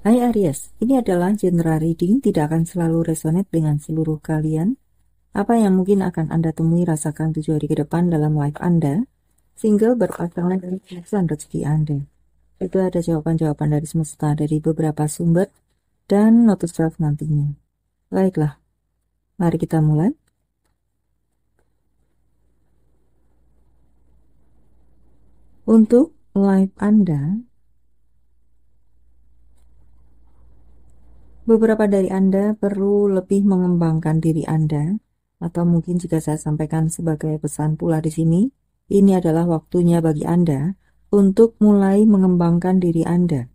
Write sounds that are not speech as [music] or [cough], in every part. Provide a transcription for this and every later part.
Hai Aries, ini adalah general reading tidak akan selalu resonate dengan seluruh kalian. Apa yang mungkin akan Anda temui rasakan tujuh hari ke depan dalam life Anda, single berpasangan dan kesan rezeki Anda. Itu ada jawaban-jawaban dari semesta dari beberapa sumber dan notus self nantinya. Baiklah, mari kita mulai. Untuk live Anda, Beberapa dari Anda perlu lebih mengembangkan diri Anda, atau mungkin jika saya sampaikan sebagai pesan pula di sini, ini adalah waktunya bagi Anda untuk mulai mengembangkan diri Anda.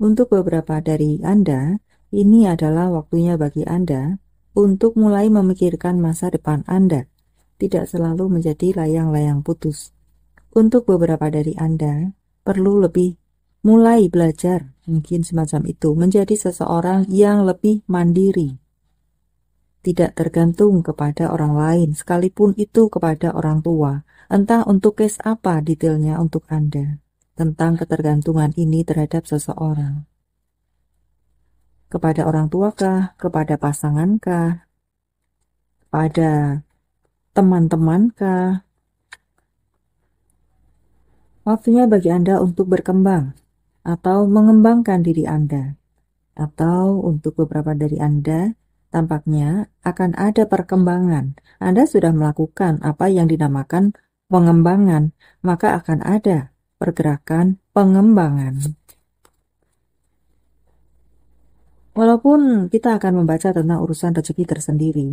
Untuk beberapa dari Anda, ini adalah waktunya bagi Anda untuk mulai memikirkan masa depan Anda, tidak selalu menjadi layang-layang putus. Untuk beberapa dari Anda, perlu lebih mulai belajar, mungkin semacam itu, menjadi seseorang yang lebih mandiri, tidak tergantung kepada orang lain, sekalipun itu kepada orang tua. Entah untuk case apa detailnya untuk Anda tentang ketergantungan ini terhadap seseorang. Kepada orang tua kah? Kepada pasangan kah? Kepada teman-teman kah? Waktunya bagi Anda untuk berkembang, atau mengembangkan diri Anda, atau untuk beberapa dari Anda, tampaknya akan ada perkembangan. Anda sudah melakukan apa yang dinamakan pengembangan, maka akan ada pergerakan pengembangan. Walaupun kita akan membaca tentang urusan rezeki tersendiri,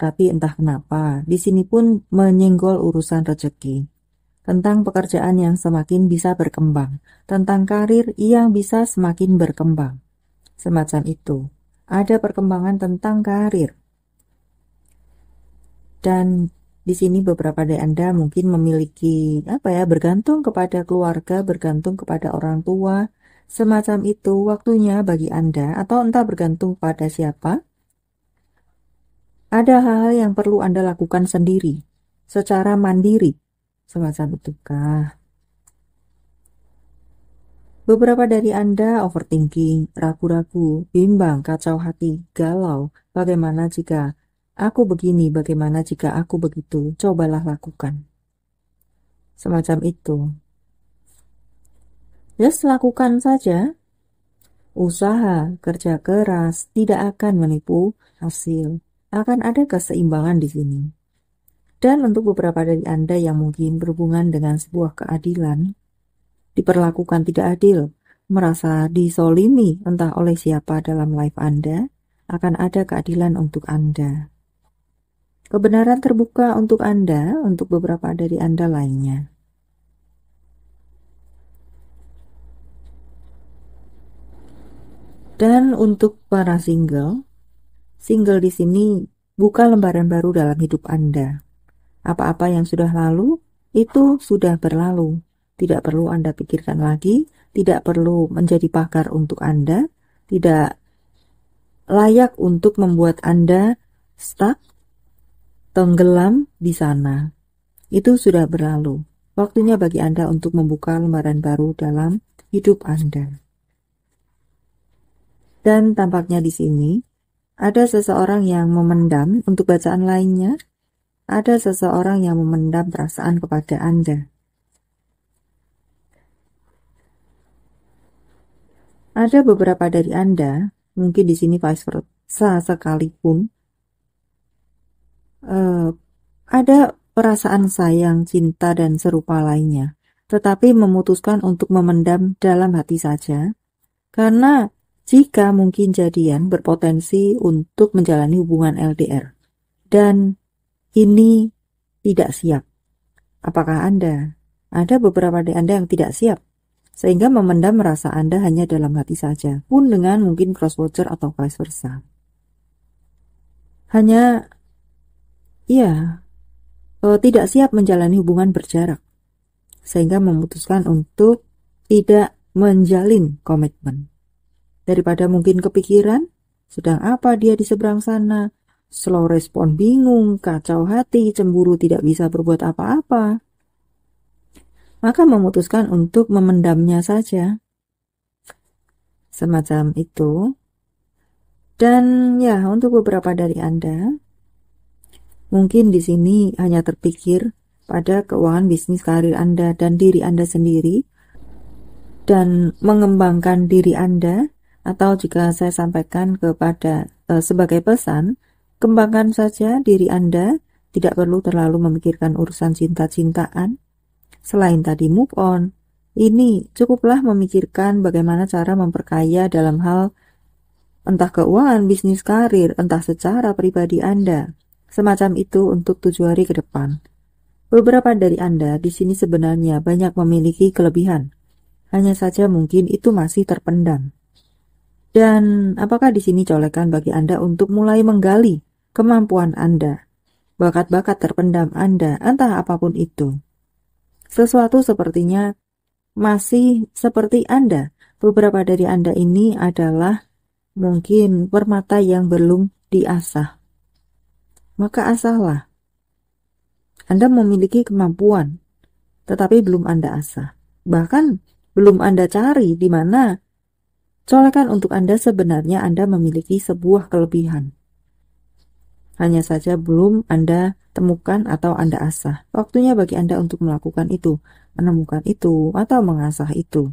tapi entah kenapa, di sini pun menyinggol urusan rezeki tentang pekerjaan yang semakin bisa berkembang, tentang karir yang bisa semakin berkembang. Semacam itu, ada perkembangan tentang karir. Dan di sini beberapa dari Anda mungkin memiliki apa ya, bergantung kepada keluarga, bergantung kepada orang tua. Semacam itu waktunya bagi Anda atau entah bergantung pada siapa. Ada hal-hal yang perlu Anda lakukan sendiri, secara mandiri, Semacam itukah? Beberapa dari Anda overthinking, ragu-ragu, bimbang, kacau hati, galau. Bagaimana jika aku begini, bagaimana jika aku begitu? Cobalah lakukan. Semacam itu. Yes, lakukan saja. Usaha, kerja keras, tidak akan menipu hasil. Akan ada keseimbangan di sini. Dan untuk beberapa dari Anda yang mungkin berhubungan dengan sebuah keadilan, diperlakukan tidak adil, merasa disolimi entah oleh siapa dalam life Anda, akan ada keadilan untuk Anda. Kebenaran terbuka untuk Anda, untuk beberapa dari Anda lainnya. Dan untuk para single, single di sini buka lembaran baru dalam hidup Anda. Apa-apa yang sudah lalu itu sudah berlalu. Tidak perlu Anda pikirkan lagi, tidak perlu menjadi pakar untuk Anda, tidak layak untuk membuat Anda stuck, tenggelam di sana. Itu sudah berlalu. Waktunya bagi Anda untuk membuka lembaran baru dalam hidup Anda. Dan tampaknya di sini ada seseorang yang memendam untuk bacaan lainnya ada seseorang yang memendam perasaan kepada Anda. Ada beberapa dari Anda, mungkin di sini vice versa sekalipun, uh, ada perasaan sayang, cinta, dan serupa lainnya, tetapi memutuskan untuk memendam dalam hati saja, karena jika mungkin jadian berpotensi untuk menjalani hubungan LDR. Dan ini tidak siap. Apakah Anda? Ada beberapa dari Anda yang tidak siap, sehingga memendam rasa Anda hanya dalam hati saja, pun dengan mungkin cross-watcher atau vice versa. Hanya, ya, tidak siap menjalani hubungan berjarak, sehingga memutuskan untuk tidak menjalin komitmen. Daripada mungkin kepikiran, sedang apa dia di seberang sana, slow respon bingung, kacau hati, cemburu tidak bisa berbuat apa-apa. Maka memutuskan untuk memendamnya saja. Semacam itu. Dan ya, untuk beberapa dari Anda, mungkin di sini hanya terpikir pada keuangan bisnis karir Anda dan diri Anda sendiri, dan mengembangkan diri Anda, atau jika saya sampaikan kepada eh, sebagai pesan, Kembangkan saja diri Anda, tidak perlu terlalu memikirkan urusan cinta-cintaan. Selain tadi move on, ini cukuplah memikirkan bagaimana cara memperkaya dalam hal entah keuangan, bisnis, karir, entah secara pribadi Anda. Semacam itu untuk tujuh hari ke depan. Beberapa dari Anda di sini sebenarnya banyak memiliki kelebihan. Hanya saja mungkin itu masih terpendam. Dan apakah di sini colekan bagi Anda untuk mulai menggali kemampuan Anda, bakat-bakat terpendam Anda, entah apapun itu. Sesuatu sepertinya masih seperti Anda. Beberapa dari Anda ini adalah mungkin permata yang belum diasah. Maka asahlah. Anda memiliki kemampuan, tetapi belum Anda asah. Bahkan belum Anda cari di mana colekan untuk Anda sebenarnya Anda memiliki sebuah kelebihan hanya saja belum Anda temukan atau Anda asah. Waktunya bagi Anda untuk melakukan itu, menemukan itu, atau mengasah itu.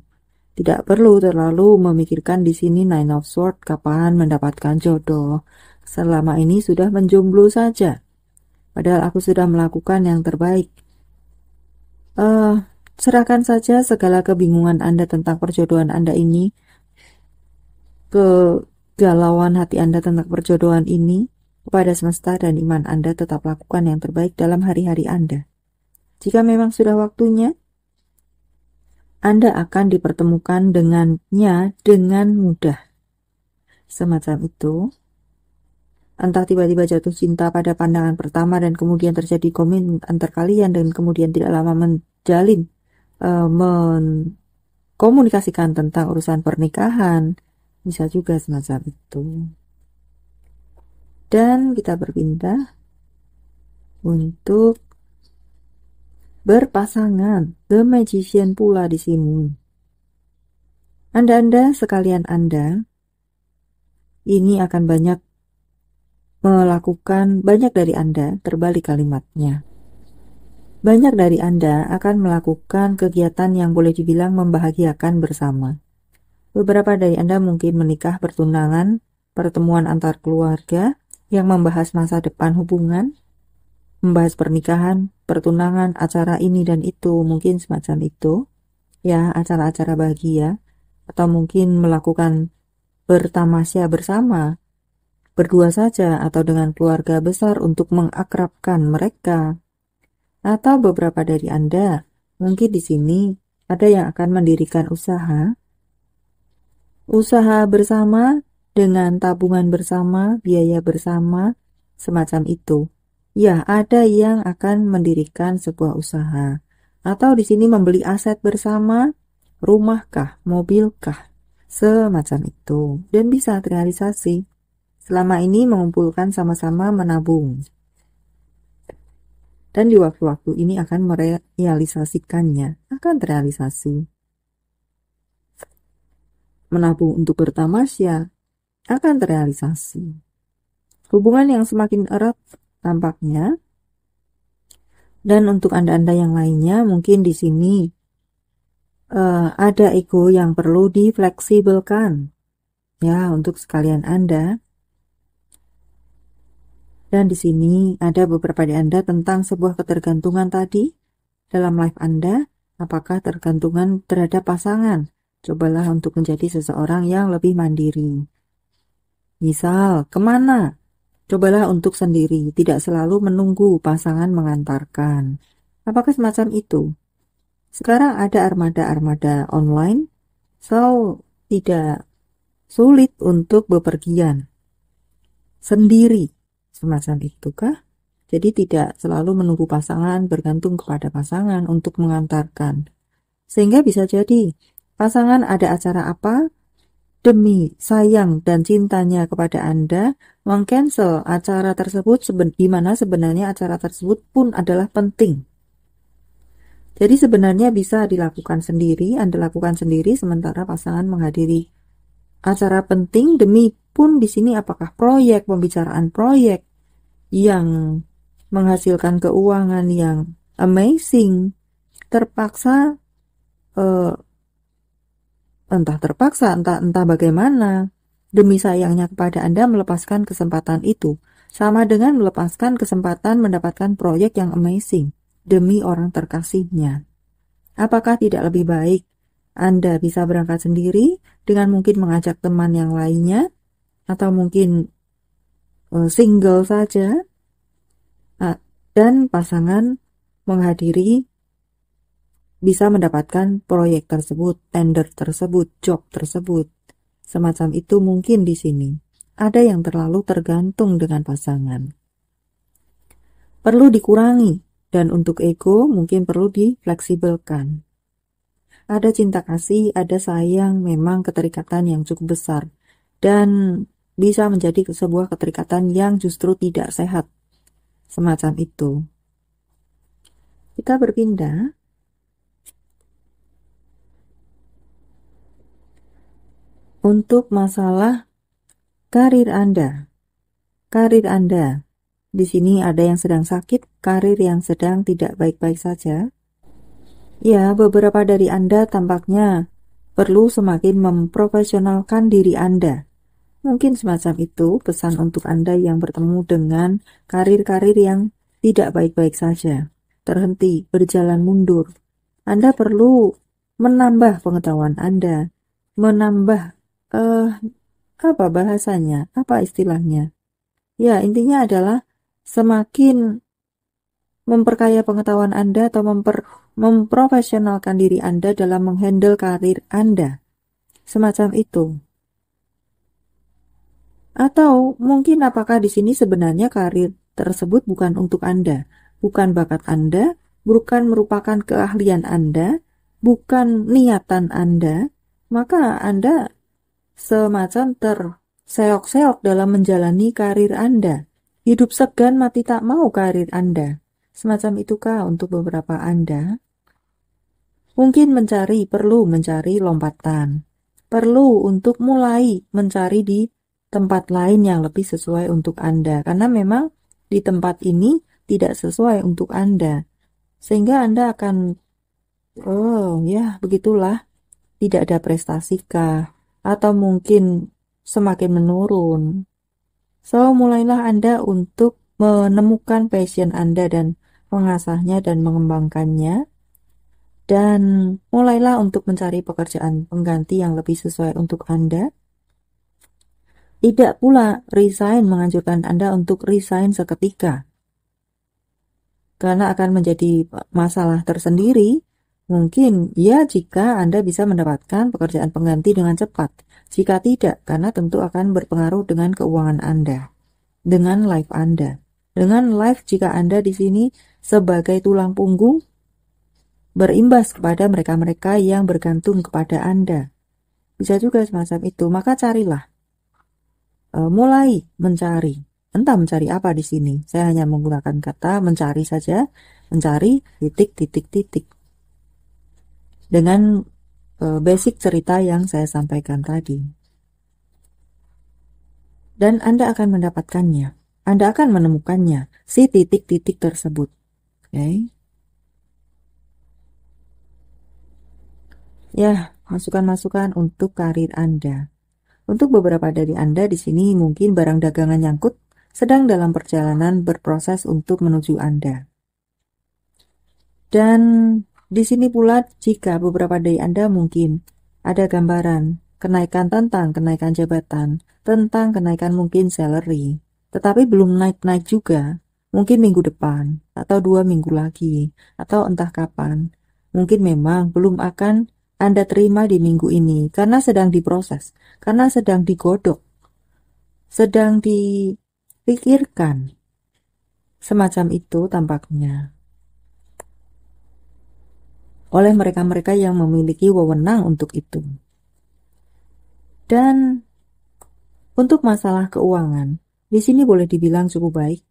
Tidak perlu terlalu memikirkan di sini Nine of Swords kapan mendapatkan jodoh. Selama ini sudah menjomblo saja. Padahal aku sudah melakukan yang terbaik. uh, serahkan saja segala kebingungan Anda tentang perjodohan Anda ini kegalauan hati Anda tentang perjodohan ini kepada semesta dan iman Anda tetap lakukan yang terbaik dalam hari-hari Anda. Jika memang sudah waktunya, Anda akan dipertemukan dengannya dengan mudah. Semacam itu, entah tiba-tiba jatuh cinta pada pandangan pertama dan kemudian terjadi komitmen antar kalian dan kemudian tidak lama menjalin uh, e, mengkomunikasikan tentang urusan pernikahan bisa juga semacam itu dan kita berpindah untuk berpasangan The Magician pula di sini. Anda-anda sekalian Anda ini akan banyak melakukan banyak dari Anda terbalik kalimatnya. Banyak dari Anda akan melakukan kegiatan yang boleh dibilang membahagiakan bersama. Beberapa dari Anda mungkin menikah bertunangan, pertemuan antar keluarga, yang membahas masa depan hubungan, membahas pernikahan, pertunangan, acara ini dan itu, mungkin semacam itu, ya acara-acara bahagia, atau mungkin melakukan bertamasya bersama, berdua saja atau dengan keluarga besar untuk mengakrabkan mereka. Atau beberapa dari Anda, mungkin di sini ada yang akan mendirikan usaha, usaha bersama dengan tabungan bersama, biaya bersama, semacam itu. Ya, ada yang akan mendirikan sebuah usaha atau di sini membeli aset bersama, rumahkah, mobilkah, semacam itu, dan bisa terrealisasi. Selama ini mengumpulkan sama-sama menabung. Dan di waktu-waktu ini akan merealisasikannya, akan terrealisasi. Menabung untuk bertamasya, akan terrealisasi. Hubungan yang semakin erat tampaknya. Dan untuk Anda-Anda yang lainnya, mungkin di sini uh, ada ego yang perlu difleksibelkan. Ya, untuk sekalian Anda. Dan di sini ada beberapa di Anda tentang sebuah ketergantungan tadi dalam life Anda. Apakah tergantungan terhadap pasangan? Cobalah untuk menjadi seseorang yang lebih mandiri. Misal, kemana? Cobalah untuk sendiri, tidak selalu menunggu pasangan mengantarkan. Apakah semacam itu? Sekarang ada armada-armada online, so tidak sulit untuk bepergian sendiri. Semacam itu kah? Jadi tidak selalu menunggu pasangan, bergantung kepada pasangan untuk mengantarkan. Sehingga bisa jadi, pasangan ada acara apa, demi sayang dan cintanya kepada Anda mengcancel acara tersebut seben sebenarnya acara tersebut pun adalah penting. Jadi sebenarnya bisa dilakukan sendiri, Anda lakukan sendiri sementara pasangan menghadiri acara penting demi pun di sini apakah proyek, pembicaraan proyek yang menghasilkan keuangan yang amazing terpaksa eh, entah terpaksa, entah entah bagaimana. Demi sayangnya kepada Anda melepaskan kesempatan itu, sama dengan melepaskan kesempatan mendapatkan proyek yang amazing demi orang terkasihnya. Apakah tidak lebih baik Anda bisa berangkat sendiri dengan mungkin mengajak teman yang lainnya atau mungkin e, single saja dan pasangan menghadiri bisa mendapatkan proyek tersebut, tender tersebut, job tersebut. Semacam itu mungkin di sini. Ada yang terlalu tergantung dengan pasangan. Perlu dikurangi, dan untuk ego mungkin perlu difleksibelkan. Ada cinta kasih, ada sayang, memang keterikatan yang cukup besar. Dan bisa menjadi sebuah keterikatan yang justru tidak sehat. Semacam itu. Kita berpindah untuk masalah karir Anda. Karir Anda. Di sini ada yang sedang sakit, karir yang sedang tidak baik-baik saja. Ya, beberapa dari Anda tampaknya perlu semakin memprofesionalkan diri Anda. Mungkin semacam itu pesan untuk Anda yang bertemu dengan karir-karir yang tidak baik-baik saja. Terhenti, berjalan mundur. Anda perlu menambah pengetahuan Anda, menambah eh, apa bahasanya, apa istilahnya. Ya, intinya adalah semakin memperkaya pengetahuan Anda atau memper, memprofesionalkan diri Anda dalam menghandle karir Anda. Semacam itu. Atau mungkin apakah di sini sebenarnya karir tersebut bukan untuk Anda, bukan bakat Anda, bukan merupakan keahlian Anda, bukan niatan Anda, maka Anda semacam terseok-seok dalam menjalani karir Anda. Hidup segan mati tak mau karir Anda. Semacam itukah untuk beberapa Anda? Mungkin mencari perlu mencari lompatan. Perlu untuk mulai mencari di tempat lain yang lebih sesuai untuk Anda. Karena memang di tempat ini tidak sesuai untuk Anda. Sehingga Anda akan, oh ya begitulah, tidak ada prestasi kah, atau mungkin semakin menurun. So, mulailah Anda untuk menemukan passion Anda dan mengasahnya dan mengembangkannya. Dan mulailah untuk mencari pekerjaan pengganti yang lebih sesuai untuk Anda. Tidak pula resign menganjurkan Anda untuk resign seketika. Karena akan menjadi masalah tersendiri Mungkin ya jika Anda bisa mendapatkan pekerjaan pengganti dengan cepat. Jika tidak, karena tentu akan berpengaruh dengan keuangan Anda, dengan life Anda. Dengan life jika Anda di sini sebagai tulang punggung berimbas kepada mereka-mereka yang bergantung kepada Anda. Bisa juga semacam itu, maka carilah. E, mulai mencari. Entah mencari apa di sini. Saya hanya menggunakan kata mencari saja. Mencari titik titik titik dengan e, basic cerita yang saya sampaikan tadi. Dan Anda akan mendapatkannya. Anda akan menemukannya, si titik-titik tersebut. Oke. Okay. Ya, masukan-masukan untuk karir Anda. Untuk beberapa dari Anda di sini mungkin barang dagangan nyangkut sedang dalam perjalanan berproses untuk menuju Anda. Dan di sini pula jika beberapa dari Anda mungkin ada gambaran kenaikan tentang kenaikan jabatan, tentang kenaikan mungkin salary, tetapi belum naik-naik juga, mungkin minggu depan, atau dua minggu lagi, atau entah kapan. Mungkin memang belum akan Anda terima di minggu ini, karena sedang diproses, karena sedang digodok, sedang dipikirkan. Semacam itu tampaknya oleh mereka-mereka yang memiliki wewenang untuk itu. Dan untuk masalah keuangan, di sini boleh dibilang cukup baik.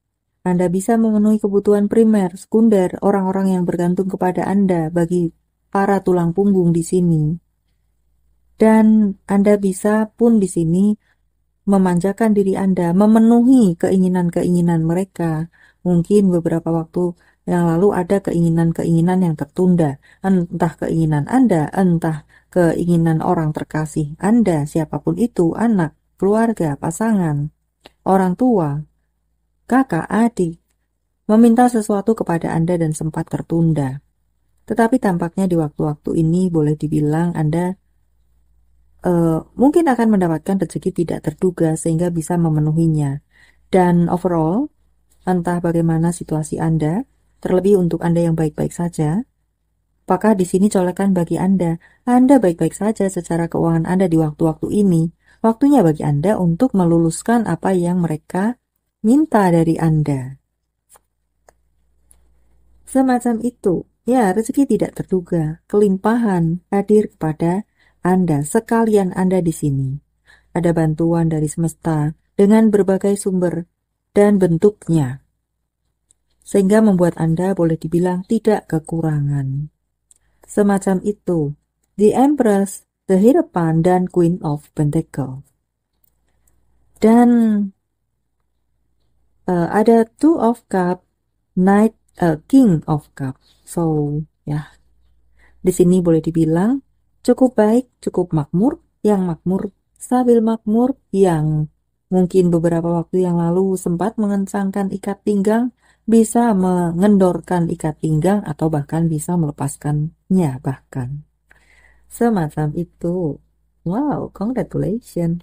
Anda bisa memenuhi kebutuhan primer, sekunder, orang-orang yang bergantung kepada Anda bagi para tulang punggung di sini. Dan Anda bisa pun di sini memanjakan diri Anda, memenuhi keinginan-keinginan mereka. Mungkin beberapa waktu yang lalu ada keinginan-keinginan yang tertunda, entah keinginan Anda, entah keinginan orang terkasih Anda, siapapun itu, anak, keluarga, pasangan, orang tua, kakak, adik, meminta sesuatu kepada Anda dan sempat tertunda. Tetapi tampaknya di waktu-waktu ini boleh dibilang Anda uh, mungkin akan mendapatkan rezeki tidak terduga sehingga bisa memenuhinya. Dan overall, entah bagaimana situasi Anda, terlebih untuk Anda yang baik-baik saja? Apakah di sini colekan bagi Anda? Anda baik-baik saja secara keuangan Anda di waktu-waktu ini. Waktunya bagi Anda untuk meluluskan apa yang mereka minta dari Anda. Semacam itu, ya rezeki tidak terduga, kelimpahan hadir kepada Anda, sekalian Anda di sini. Ada bantuan dari semesta dengan berbagai sumber dan bentuknya sehingga membuat Anda boleh dibilang tidak kekurangan. Semacam itu, The Empress, The Hierophant, dan Queen of Pentacle. Dan uh, ada Two of Cup, Knight, uh, King of Cup. So, ya, yeah. di sini boleh dibilang cukup baik, cukup makmur, yang makmur, stabil makmur, yang mungkin beberapa waktu yang lalu sempat mengencangkan ikat pinggang, bisa mengendorkan ikat pinggang atau bahkan bisa melepaskannya bahkan. Semacam itu. Wow, congratulations.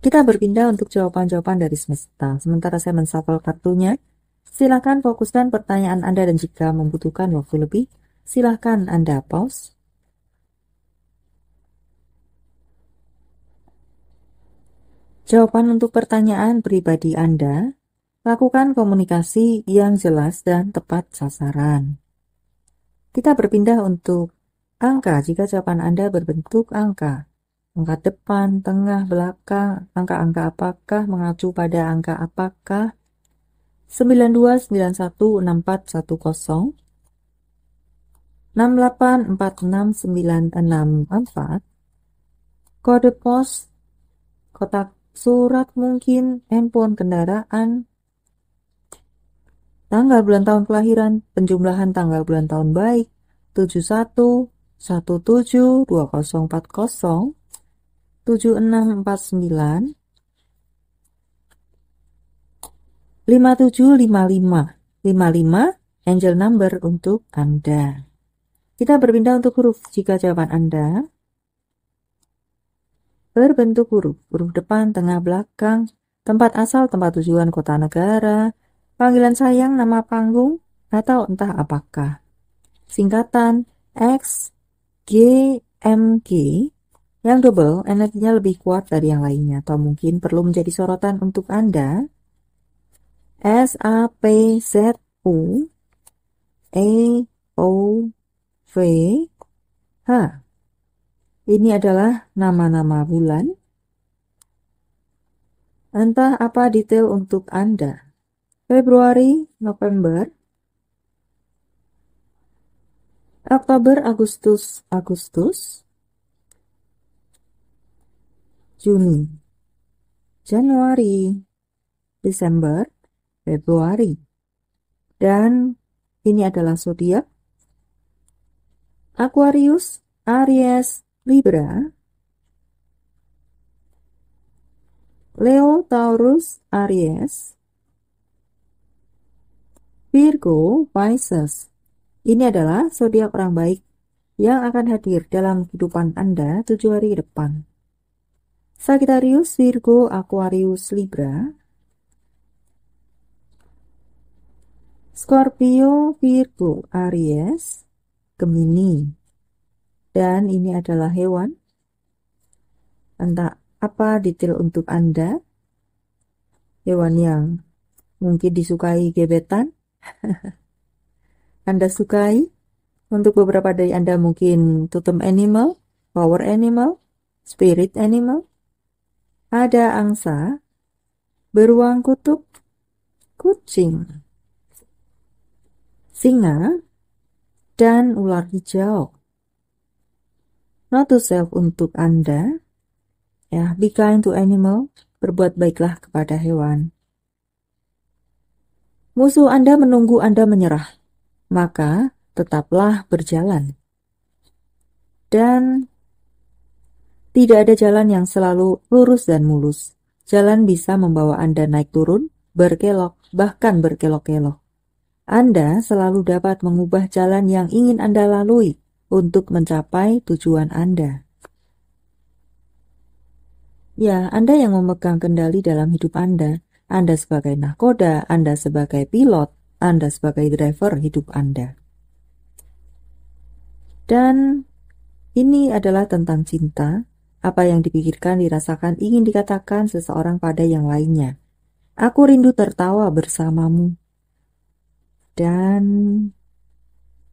Kita berpindah untuk jawaban-jawaban dari semesta. Sementara saya mensapel kartunya, silahkan fokuskan pertanyaan Anda dan jika membutuhkan waktu lebih, silahkan Anda pause. Jawaban untuk pertanyaan pribadi Anda Lakukan komunikasi yang jelas dan tepat sasaran. Kita berpindah untuk angka jika jawaban Anda berbentuk angka. Angka depan, tengah, belakang, angka-angka apakah mengacu pada angka apakah 92916410 6846964 kode pos kotak surat mungkin handphone kendaraan tanggal bulan tahun kelahiran, penjumlahan tanggal bulan tahun baik 71 17 2040 7649 5755 55 angel number untuk Anda. Kita berpindah untuk huruf jika jawaban Anda berbentuk huruf, huruf depan, tengah, belakang, tempat asal, tempat tujuan, kota negara, panggilan sayang nama panggung, atau entah apakah. Singkatan X, G, M, G yang double energinya lebih kuat dari yang lainnya atau mungkin perlu menjadi sorotan untuk Anda. S, A, P, Z, U, A e, O, V, H. Ini adalah nama-nama bulan. Entah apa detail untuk Anda. Februari, November, Oktober, Agustus, Agustus, Juni, Januari, Desember, Februari. Dan ini adalah zodiak Aquarius, Aries, Libra, Leo, Taurus, Aries, Virgo, Pisces. Ini adalah zodiak orang baik yang akan hadir dalam kehidupan Anda tujuh hari ke depan. Sagittarius, Virgo, Aquarius, Libra. Scorpio, Virgo, Aries, Gemini. Dan ini adalah hewan. Entah apa detail untuk Anda. Hewan yang mungkin disukai gebetan [laughs] Anda sukai? Untuk beberapa dari Anda mungkin totem animal, power animal, spirit animal. Ada angsa, beruang kutub, kucing, singa, dan ular hijau. Not to self untuk Anda. Ya, be kind to animal, berbuat baiklah kepada hewan. Musuh Anda menunggu Anda menyerah, maka tetaplah berjalan. Dan tidak ada jalan yang selalu lurus dan mulus. Jalan bisa membawa Anda naik turun, berkelok, bahkan berkelok-kelok. Anda selalu dapat mengubah jalan yang ingin Anda lalui untuk mencapai tujuan Anda. Ya, Anda yang memegang kendali dalam hidup Anda. Anda sebagai nahkoda, Anda sebagai pilot, Anda sebagai driver hidup Anda. Dan ini adalah tentang cinta, apa yang dipikirkan, dirasakan, ingin dikatakan seseorang pada yang lainnya. Aku rindu tertawa bersamamu. Dan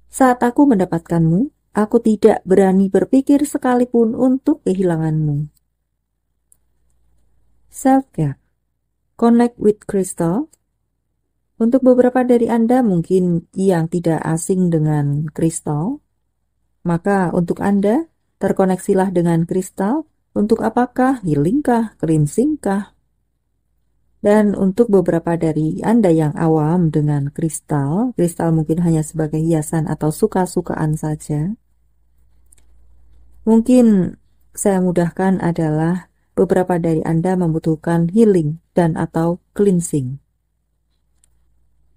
saat aku mendapatkanmu, aku tidak berani berpikir sekalipun untuk kehilanganmu. Self-care Connect with Crystal. Untuk beberapa dari Anda mungkin yang tidak asing dengan kristal, maka untuk Anda terkoneksilah dengan kristal untuk apakah cleansing kah. Dan untuk beberapa dari Anda yang awam dengan kristal, kristal mungkin hanya sebagai hiasan atau suka-sukaan saja. Mungkin saya mudahkan adalah beberapa dari Anda membutuhkan healing dan atau cleansing.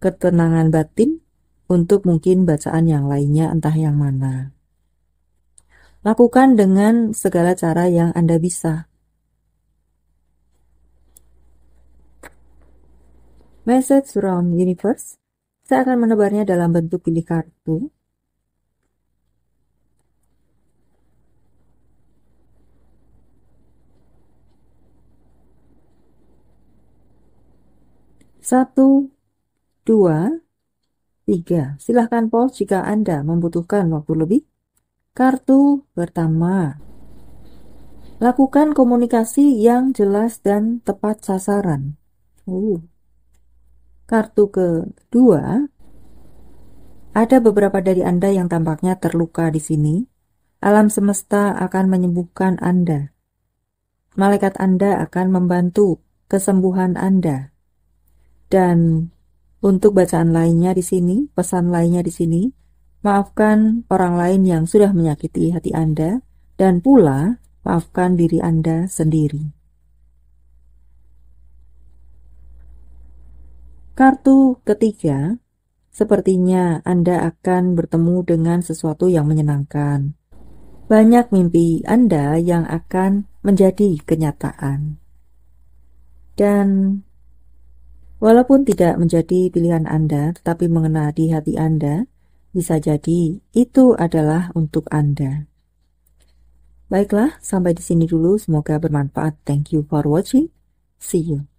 Ketenangan batin untuk mungkin bacaan yang lainnya entah yang mana. Lakukan dengan segala cara yang Anda bisa. Message from Universe, saya akan menebarnya dalam bentuk pilih kartu Satu, dua, tiga. Silahkan pos jika Anda membutuhkan waktu lebih. Kartu pertama. Lakukan komunikasi yang jelas dan tepat sasaran. Uh. Kartu kedua. Ada beberapa dari Anda yang tampaknya terluka di sini. Alam semesta akan menyembuhkan Anda. Malaikat Anda akan membantu kesembuhan Anda. Dan untuk bacaan lainnya di sini, pesan lainnya di sini, maafkan orang lain yang sudah menyakiti hati Anda, dan pula maafkan diri Anda sendiri. Kartu ketiga, sepertinya Anda akan bertemu dengan sesuatu yang menyenangkan. Banyak mimpi Anda yang akan menjadi kenyataan. Dan Walaupun tidak menjadi pilihan Anda, tetapi mengena di hati Anda, bisa jadi itu adalah untuk Anda. Baiklah, sampai di sini dulu. Semoga bermanfaat. Thank you for watching. See you.